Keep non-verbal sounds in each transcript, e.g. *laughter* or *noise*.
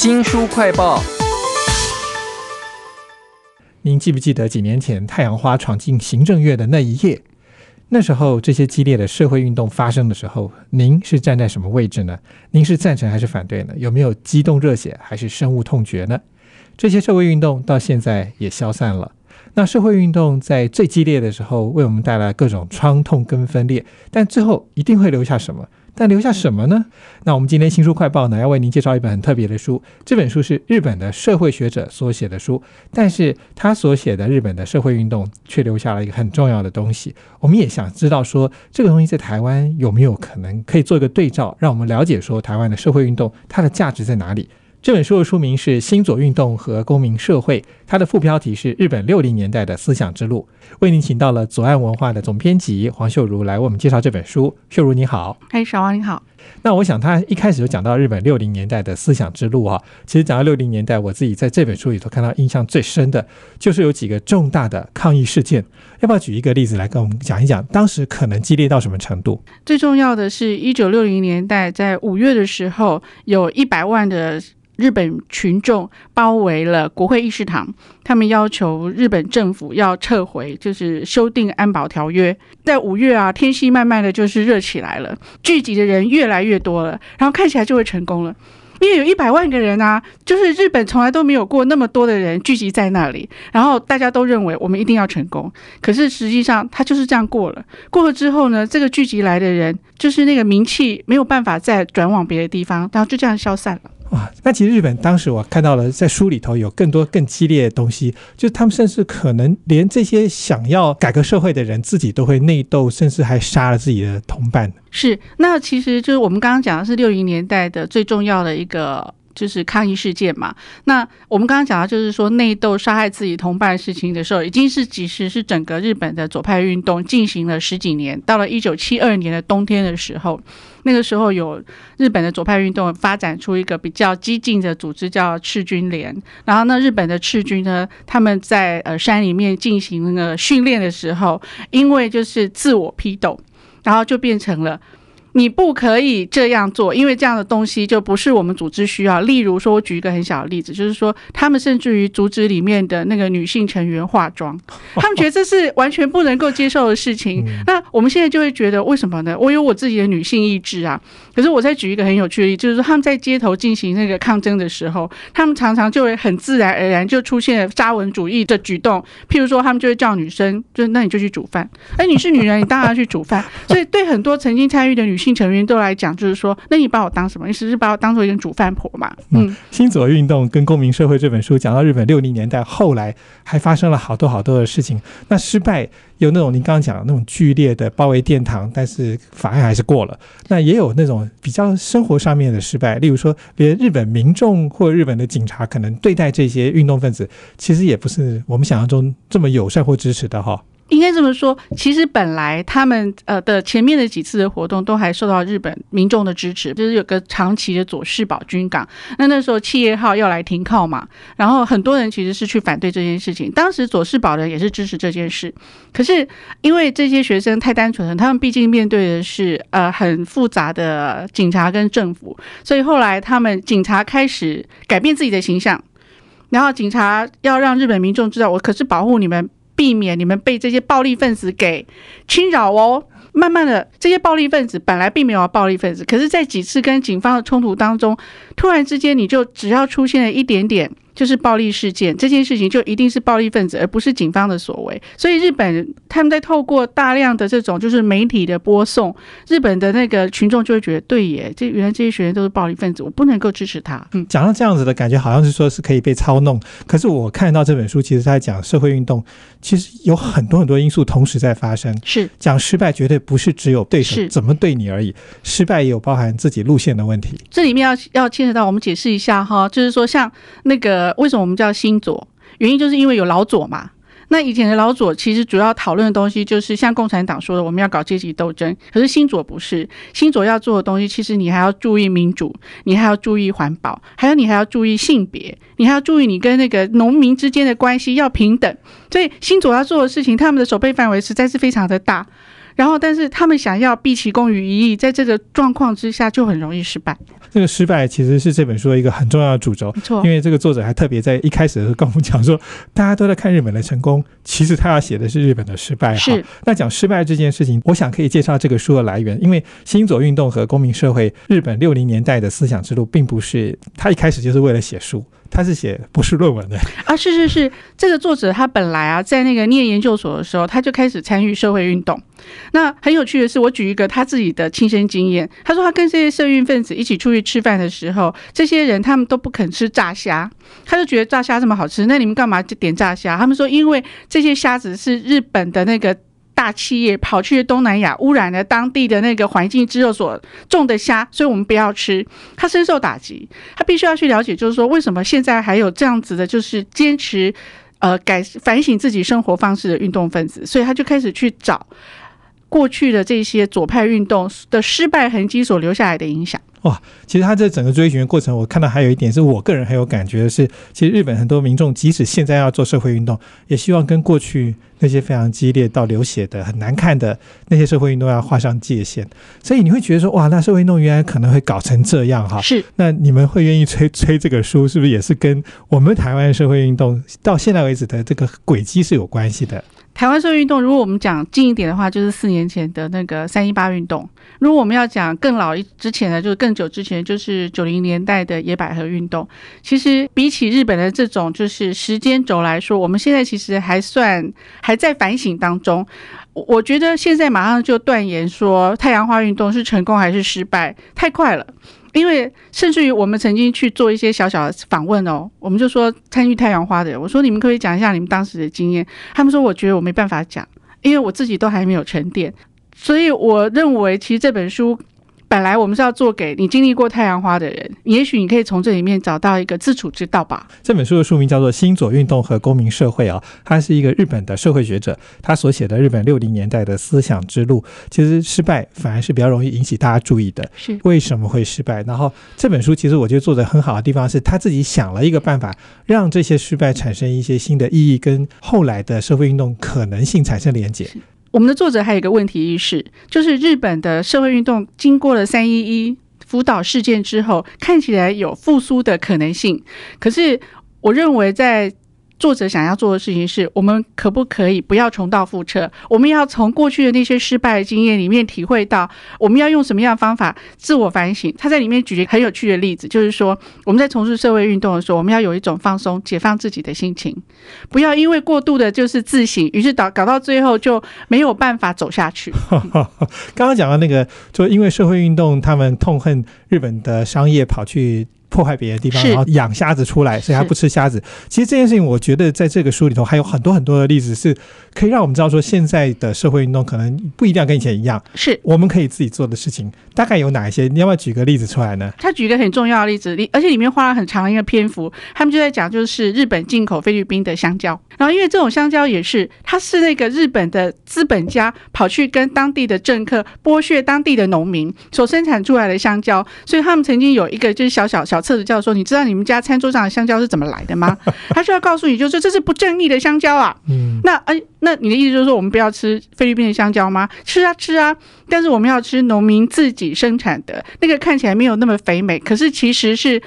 新书快报。您记不记得几年前太阳花闯进行政院的那一夜？那时候这些激烈的社会运动发生的时候，您是站在什么位置呢？您是赞成还是反对呢？有没有激动热血，还是深恶痛绝呢？这些社会运动到现在也消散了。那社会运动在最激烈的时候，为我们带来各种创痛跟分裂，但最后一定会留下什么？但留下什么呢？那我们今天新书快报呢，要为您介绍一本很特别的书。这本书是日本的社会学者所写的书，但是他所写的日本的社会运动却留下了一个很重要的东西。我们也想知道说，这个东西在台湾有没有可能可以做一个对照，让我们了解说台湾的社会运动它的价值在哪里。这本书的书名是《新左运动和公民社会》，它的副标题是《日本六零年代的思想之路》。为您请到了左岸文化的总编辑黄秀如来为我们介绍这本书。秀如你好，嘿，小王你好。那我想他一开始就讲到日本六零年代的思想之路哈。其实讲到六零年代，我自己在这本书里头看到印象最深的就是有几个重大的抗议事件。要不要举一个例子来跟我们讲一讲，当时可能激烈到什么程度？最重要的是一九六零年代在五月的时候，有一百万的日本群众包围了国会议事堂，他们要求日本政府要撤回，就是修订安保条约。在五月啊，天气慢慢的就是热起来了，聚集的人越。越来越多了，然后看起来就会成功了，因为有一百万个人啊，就是日本从来都没有过那么多的人聚集在那里，然后大家都认为我们一定要成功，可是实际上他就是这样过了，过了之后呢，这个聚集来的人就是那个名气没有办法再转往别的地方，然后就这样消散了。啊，那其实日本当时我看到了，在书里头有更多更激烈的东西，就是他们甚至可能连这些想要改革社会的人自己都会内斗，甚至还杀了自己的同伴。是，那其实就是我们刚刚讲的是六零年代的最重要的一个。就是抗议事件嘛。那我们刚刚讲到，就是说内斗杀害自己同伴事情的时候，已经是其实是整个日本的左派运动进行了十几年。到了一九七二年的冬天的时候，那个时候有日本的左派运动发展出一个比较激进的组织，叫赤军联。然后呢，日本的赤军呢，他们在呃山里面进行那个训练的时候，因为就是自我批斗，然后就变成了。你不可以这样做，因为这样的东西就不是我们组织需要。例如说，我举一个很小的例子，就是说，他们甚至于组织里面的那个女性成员化妆，*laughs* 他们觉得这是完全不能够接受的事情。那我们现在就会觉得，为什么呢？我有我自己的女性意志啊。可是我再举一个很有趣的例子，就是说，他们在街头进行那个抗争的时候，他们常常就会很自然而然就出现沙文主义的举动。譬如说，他们就会叫女生，就那你就去煮饭。哎，你是女人，你当然要去煮饭。所以对很多曾经参与的女性。成员都来讲，就是说，那你把我当什么？是不是把我当做一个煮饭婆嘛。嗯，新左运动跟公民社会这本书讲到日本六零年代，后来还发生了好多好多的事情。那失败有那种您刚刚讲的那种剧烈的包围殿堂，但是法案还是过了。那也有那种比较生活上面的失败，例如说，连日本民众或日本的警察可能对待这些运动分子，其实也不是我们想象中这么友善或支持的哈。应该这么说，其实本来他们呃的前面的几次的活动都还受到日本民众的支持，就是有个长期的佐世保军港，那那时候企业号要来停靠嘛，然后很多人其实是去反对这件事情。当时佐世保人也是支持这件事，可是因为这些学生太单纯了，他们毕竟面对的是呃很复杂的警察跟政府，所以后来他们警察开始改变自己的形象，然后警察要让日本民众知道，我可是保护你们。避免你们被这些暴力分子给侵扰哦。慢慢的，这些暴力分子本来并没有暴力分子，可是，在几次跟警方的冲突当中，突然之间，你就只要出现了一点点。就是暴力事件这件事情，就一定是暴力分子，而不是警方的所为。所以日本他们在透过大量的这种就是媒体的播送，日本的那个群众就会觉得对耶，这原来这些学员都是暴力分子，我不能够支持他。嗯，讲到这样子的感觉，好像是说是可以被操弄。可是我看到这本书，其实他讲社会运动，其实有很多很多因素同时在发生。是讲失败，绝对不是只有对手怎么对你而已，失败也有包含自己路线的问题。这里面要要牵扯到我们解释一下哈，就是说像那个。为什么我们叫新左？原因就是因为有老左嘛。那以前的老左其实主要讨论的东西就是像共产党说的，我们要搞阶级斗争。可是新左不是，新左要做的东西，其实你还要注意民主，你还要注意环保，还有你还要注意性别，你还要注意你跟那个农民之间的关系要平等。所以新左要做的事情，他们的守备范围实在是非常的大。然后，但是他们想要毕其功于一役，在这个状况之下就很容易失败。这个失败其实是这本书的一个很重要的主轴，没错。因为这个作者还特别在一开始的时候跟我们讲说，大家都在看日本的成功，其实他要写的是日本的失败哈。那讲失败这件事情，我想可以介绍这个书的来源，因为新左运动和公民社会，日本六零年代的思想之路，并不是他一开始就是为了写书。他是写博士论文的啊，是是是，这个作者他本来啊，在那个念研究所的时候，他就开始参与社会运动。那很有趣的是，我举一个他自己的亲身经验。他说他跟这些社运分子一起出去吃饭的时候，这些人他们都不肯吃炸虾，他就觉得炸虾这么好吃，那你们干嘛就点炸虾？他们说因为这些虾子是日本的那个。大企业跑去东南亚污染了当地的那个环境，之后所种的虾，所以我们不要吃。他深受打击，他必须要去了解，就是说为什么现在还有这样子的，就是坚持呃改反省自己生活方式的运动分子，所以他就开始去找过去的这些左派运动的失败痕迹所留下来的影响。哇，其实他这整个追寻的过程，我看到还有一点是我个人很有感觉的是，其实日本很多民众即使现在要做社会运动，也希望跟过去那些非常激烈到流血的、很难看的那些社会运动要画上界限。所以你会觉得说，哇，那社会运动原来可能会搞成这样哈。是。那你们会愿意吹吹这个书，是不是也是跟我们台湾社会运动到现在为止的这个轨迹是有关系的？台湾社会运动，如果我们讲近一点的话，就是四年前的那个三一八运动；如果我们要讲更老一之前的，就是更久之前，就是九零年代的野百合运动。其实比起日本的这种就是时间轴来说，我们现在其实还算还在反省当中。我觉得现在马上就断言说太阳花运动是成功还是失败，太快了。因为甚至于我们曾经去做一些小小的访问哦，我们就说参与太阳花的人，我说你们可以讲一下你们当时的经验。他们说我觉得我没办法讲，因为我自己都还没有沉淀。所以我认为其实这本书。本来我们是要做给你经历过太阳花的人，也许你可以从这里面找到一个自处之道吧。这本书的书名叫做《新左运动和公民社会》啊，他是一个日本的社会学者，他所写的日本六零年代的思想之路，其实失败反而是比较容易引起大家注意的。是为什么会失败？然后这本书其实我觉得做的很好的地方是，他自己想了一个办法，让这些失败产生一些新的意义，跟后来的社会运动可能性产生连接。我们的作者还有一个问题意识，就是日本的社会运动经过了三一一福岛事件之后，看起来有复苏的可能性。可是，我认为在。作者想要做的事情是我们可不可以不要重蹈覆辙？我们要从过去的那些失败的经验里面体会到，我们要用什么样的方法自我反省？他在里面举很有趣的例子，就是说我们在从事社会运动的时候，我们要有一种放松、解放自己的心情，不要因为过度的就是自省，于是搞搞到最后就没有办法走下去。*laughs* 刚刚讲到那个，就因为社会运动，他们痛恨日本的商业，跑去。破坏别的地方，然后养瞎子出来，所以他不吃瞎子。其实这件事情，我觉得在这个书里头还有很多很多的例子，是可以让我们知道说，现在的社会运动可能不一定要跟以前一样。是我们可以自己做的事情，大概有哪一些？你要不要举个例子出来呢？他举一个很重要的例子，而且里面花了很长的一个篇幅，他们就在讲，就是日本进口菲律宾的香蕉，然后因为这种香蕉也是，它是那个日本的资本家跑去跟当地的政客剥削当地的农民所生产出来的香蕉，所以他们曾经有一个就是小小小。厕所教授说：“你知道你们家餐桌上的香蕉是怎么来的吗？” *laughs* 他就要告诉你，就是这是不正义的香蕉啊。嗯，那哎，那你的意思就是说，我们不要吃菲律宾的香蕉吗？吃啊吃啊，但是我们要吃农民自己生产的那个看起来没有那么肥美，可是其实是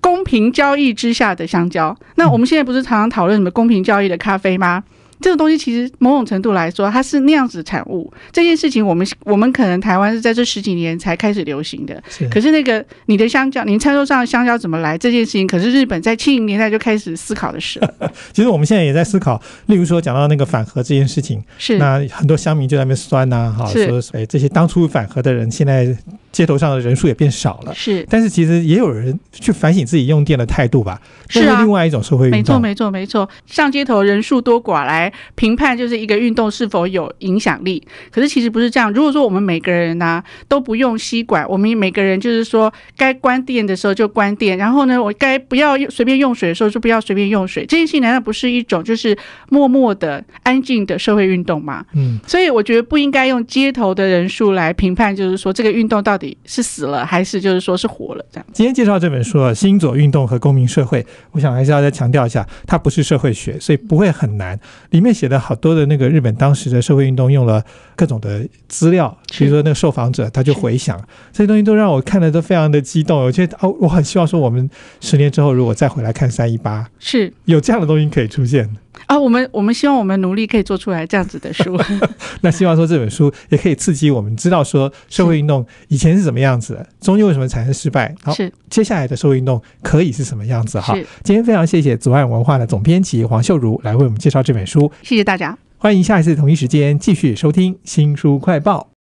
公平交易之下的香蕉。那我们现在不是常常讨论什么公平交易的咖啡吗？这个东西其实某种程度来说，它是那样子产物。这件事情，我们我们可能台湾是在这十几年才开始流行的。可是那个你的香蕉，您餐桌上的香蕉怎么来？这件事情，可是日本在七零年代就开始思考的事。*laughs* 其实我们现在也在思考，例如说讲到那个反核这件事情，是那很多乡民就在那边酸呐，哈，说哎这些当初反核的人现在。街头上的人数也变少了，是，但是其实也有人去反省自己用电的态度吧，是啊，另外一种社会运动，没错没错没错。上街头人数多寡来评判就是一个运动是否有影响力，可是其实不是这样。如果说我们每个人呢都不用吸管，我们每个人就是说该关电的时候就关电，然后呢我该不要用随便用水的时候就不要随便用水，这件事情难道不是一种就是默默的安静的社会运动吗？嗯，所以我觉得不应该用街头的人数来评判，就是说这个运动到底。是死了还是就是说是活了？这样今天介绍这本书《新左运动和公民社会》，我想还是要再强调一下，它不是社会学，所以不会很难。里面写的好多的那个日本当时的社会运动，用了各种的资料，比如说那个受访者，他就回想这些东西，都让我看的都非常的激动。我觉得哦，我很希望说，我们十年之后如果再回来看三一八，是有这样的东西可以出现啊。我们我们希望我们努力可以做出来这样子的书。*laughs* 那希望说这本书也可以刺激我们知道说社会运动以前。是怎么样子？中间为什么产生失败？好，接下来的社会运动可以是什么样子？哈，今天非常谢谢左岸文化的总编辑黄秀如来为我们介绍这本书。谢谢大家，欢迎下一次同一时间继续收听新书快报。